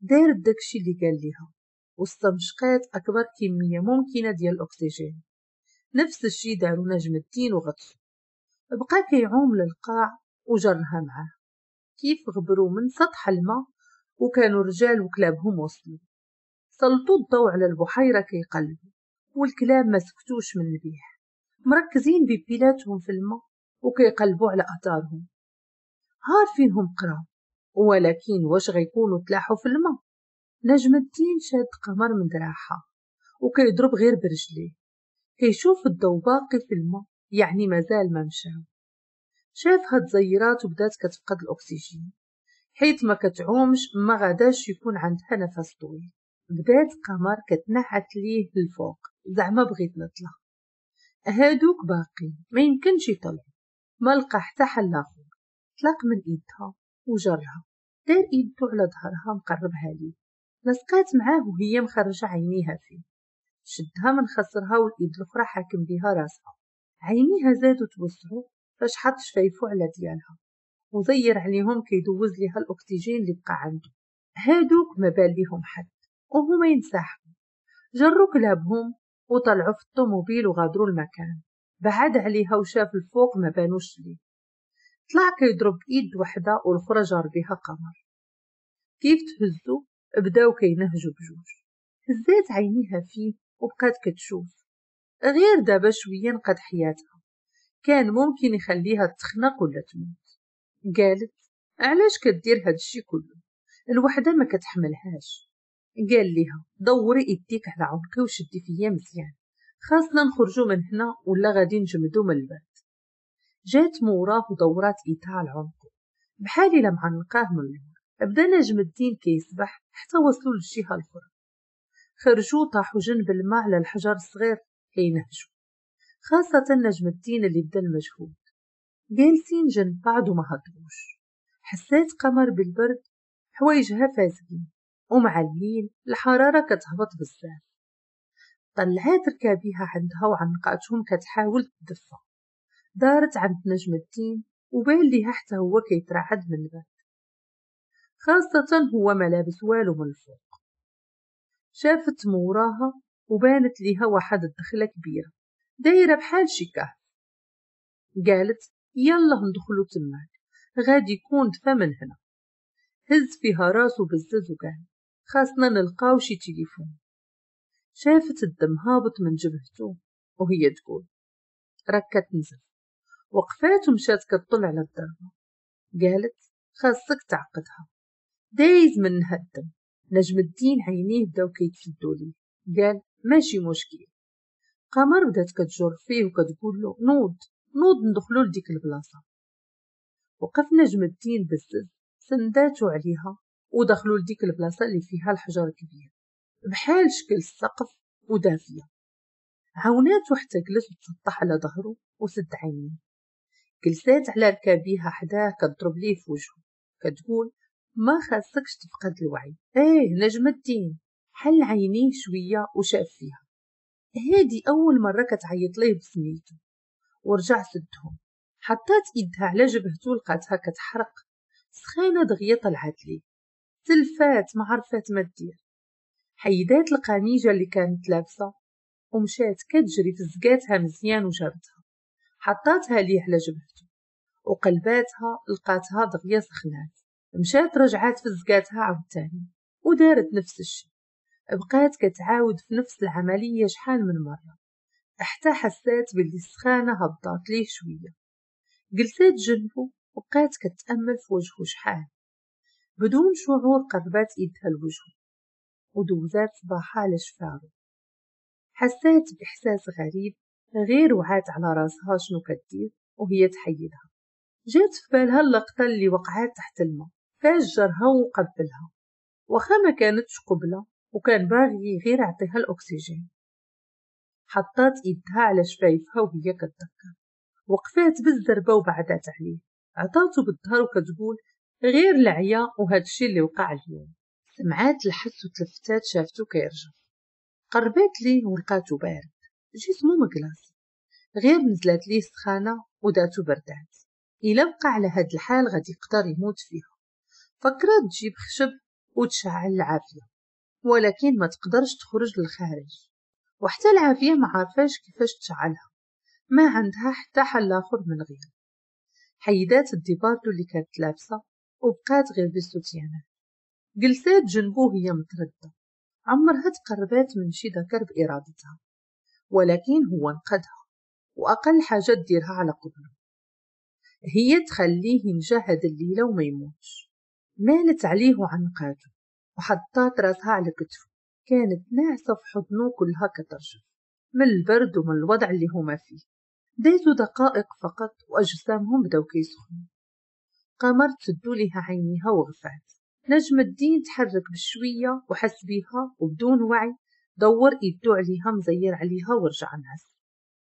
دارت داكشي اللي قال ليها واستنشقات أكبر كمية ممكنة ديال الأكسجين نفس الشي دارو نجم الدين وغطسو بقى كيعوم للقاع وجرها معاه كيف غبروا من سطح الماء وكانوا رجال وكلابهم وصلوا سلطوا الضوء على البحيرة كيقلبوا والكلاب ما سكتوش من البيح مركزين ببيلاتهم في الماء وكيقلبوا على أثارهم عارفينهم قراب ولكن واش غيكونوا تلاحوا في الماء نجم الدين شاد قمر من دراعها وكيضرب غير برجليه كيشوف الضو باقي في الماء يعني مازال ما مشى شاف هاد الزيرات وبدات كتفقد الأكسجين حيت ما كتعومش ما غاداش يكون عندها نفس طويل بدات قمر كتنحت ليه الفوق زعما بغيت نطلع هادوك باقي ما يمكنش يطلع ما لقى حتى حل اخر طلق من ايدها وجرها دار ايدو على ظهرها مقربها ليه لصقات معاه وهي مخرجه عينيها فيه شدها من خصرها والايد الاخرى حاكم بها راسها عينيها زادوا توسعوا فاش حط شفايفو على ديالها وزير عليهم كيدوز ليها الاكسجين اللي بقى عنده هادوك ما بال ليهم حد وهما ينسحبوا جروا كلابهم وطلعوا في الطوموبيل وغادروا المكان بعد عليها وشاف الفوق ما بانوش ليه طلع كيضرب ايد وحدة والأخرى جار بها قمر كيف تهزو بداو كينهجو بجوج هزات عينيها فيه وبقات كتشوف غير دابا شوية نقد حياتها كان ممكن يخليها تخنق ولا تموت قالت علاش كدير هادشي كله الوحدة ما كتحملهاش قال ليها دوري ايديك على عنقي وشدي فيا مزيان خاصنا نخرجو من هنا ولا غادي نجمدو من البرد جات موراه ودورات ايدها على عنقو بحال الا معنقاه من اللور بدا نجم الدين كيسبح حتى وصلوا للجهه الاخرى خرجوا طاحوا جنب الماء على الحجر الصغير كي هجو خاصة نجم التين اللي بدل مجهود جالسين جنب بعض وما هضروش حسيت قمر بالبرد حوايجها فاسدين ومع الليل الحرارة كتهبط بزاف طلعات ركابيها عندها وعنقاتهم كتحاول تدفى دارت عند نجم الدين وبين ليها حتى هو كيترعد من البرد خاصة هو ملابس والو من الفوق شافت موراها وبانت ليها واحد الدخلة كبيرة دايرة بحال شكاه قالت يلا ندخلو تماك غادي يكون دفا من هنا هز فيها راسو بزز وقال خاصنا نلقاو شي تليفون شافت الدم هابط من جبهته وهي تقول راك نزل وقفات ومشات كطل على الضربة قالت خاصك تعقدها دايز منها الدم نجم الدين عينيه بداو كيتشدو ليه قال ماشي مشكل قمر بدات كتجر فيه وكتقول له نوض نوض ندخلو لديك البلاصه وقف نجم الدين بزز سنداتو عليها ودخلوا لديك البلاصه اللي فيها الحجر كبير بحال شكل السقف ودافيه عاوناتو حتى جلس وتسطح على ظهرو وسد عينيه جلسات على ركابيها حداه كضرب ليه في وجهه كتقول ما خاصكش تفقد الوعي ايه نجم الدين حل عينيه شوية وشاف فيها هادي أول مرة كتعيطليه بسميتو ورجع سدهم حطات إيدها على جبهتو لقاتها كتحرق سخانة دغيا طلعت ليه تلفات ما عرفات ما تدير حيدات القانيجة اللي كانت لابسة ومشات كتجري فزقاتها مزيان وجابتها حطاتها ليه على جبهته وقلباتها لقاتها دغيا سخنات مشات رجعات فزقاتها عاوتاني ودارت نفس الشي بقات كتعاود في نفس العملية شحال من مرة حتى حسات باللي السخانة هبطات ليه شوية جلسات جنبه وبقات كتأمل في وجهه شحال بدون شعور قربات إيدها لوجهه ودوزات صباحها لشفاره حسات بإحساس غريب غير وعات على راسها شنو كدير وهي تحيدها جات في بالها اللقطة اللي وقعات تحت الماء فاش جرها وقبلها وخا ما كانتش قبلة وكان باغي غير يعطيها الأكسجين حطات إيدها على شفايفها وهي كتذكر وقفات بالزربة وبعدات عليه عطاته بالظهر وكتقول غير العيا وهذا الشي اللي وقع اليوم سمعات الحس وتلفتات شافته كيرجع قربات ليه ولقاتو بارد جسمو مقلاص غير نزلت ليه سخانة وداتو بردات إلا بقى على هاد الحال غادي يقدر يموت فيها فكرات تجيب خشب وتشعل العافية ولكن ما تقدرش تخرج للخارج وحتى العافية ما عارفاش كيفاش تشعلها ما عندها حتى حل آخر من غير حيدات الديباردو اللي كانت لابسة وبقات غير بالسوتيانات جلسات جنبو هي متردة عمرها تقربات من شي ذكر بإرادتها ولكن هو نقدها وأقل حاجة تديرها على قبله هي تخليه ينجا هاد الليلة وما يموتش مالت عليه وعنقاته وحطت راسها على كتفه كانت ناعسة في حضنه كلها كترجف من البرد ومن الوضع اللي هما فيه ديتو دقائق فقط وأجسامهم بدأوا كيسخنوا قامرت تسدو ليها عينيها وغفعت نجم الدين تحرك بشوية وحس بيها وبدون وعي دور إيدو عليها مزير عليها ورجع نعس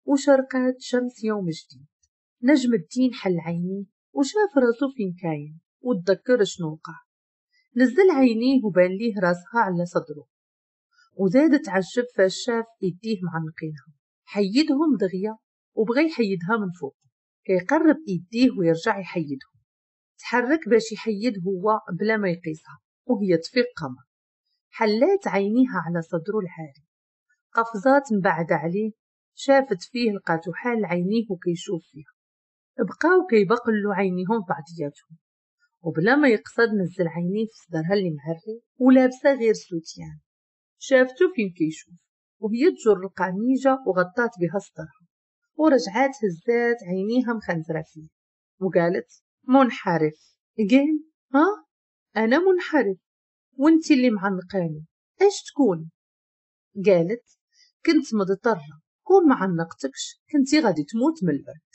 وشرقت شمس يوم جديد نجم الدين حل عينيه وشاف راسو فين كاين وتذكر شنو وقع نزل عينيه ليه راسها على صدره وزادت عالشب فالشاف ايديه معنقينها حيدهم دغيا وبغى يحيدها من فوق كيقرب ايديه ويرجع يحيدهم تحرك باش يحيد هو بلا ما يقيسها وهي تفيق قمر حلات عينيها على صدره العاري قفزات من بعد عليه شافت فيه لقاتو حال عينيه وكيشوف فيها بقاو كيبقلو عينيهم بعضياتهم وبلا ما يقصد نزل عينيه في صدرها اللي مهري ولابسة غير سوتيان شافته فين كيشوف وهي تجر القميجة وغطات بها صدرها ورجعات هزات عينيها مخنزرة فيه وقالت منحرف قال ها أنا منحرف وانت اللي معنقاني ايش تكون قالت كنت مضطرة كون ما عنقتكش كنتي غادي تموت من البرد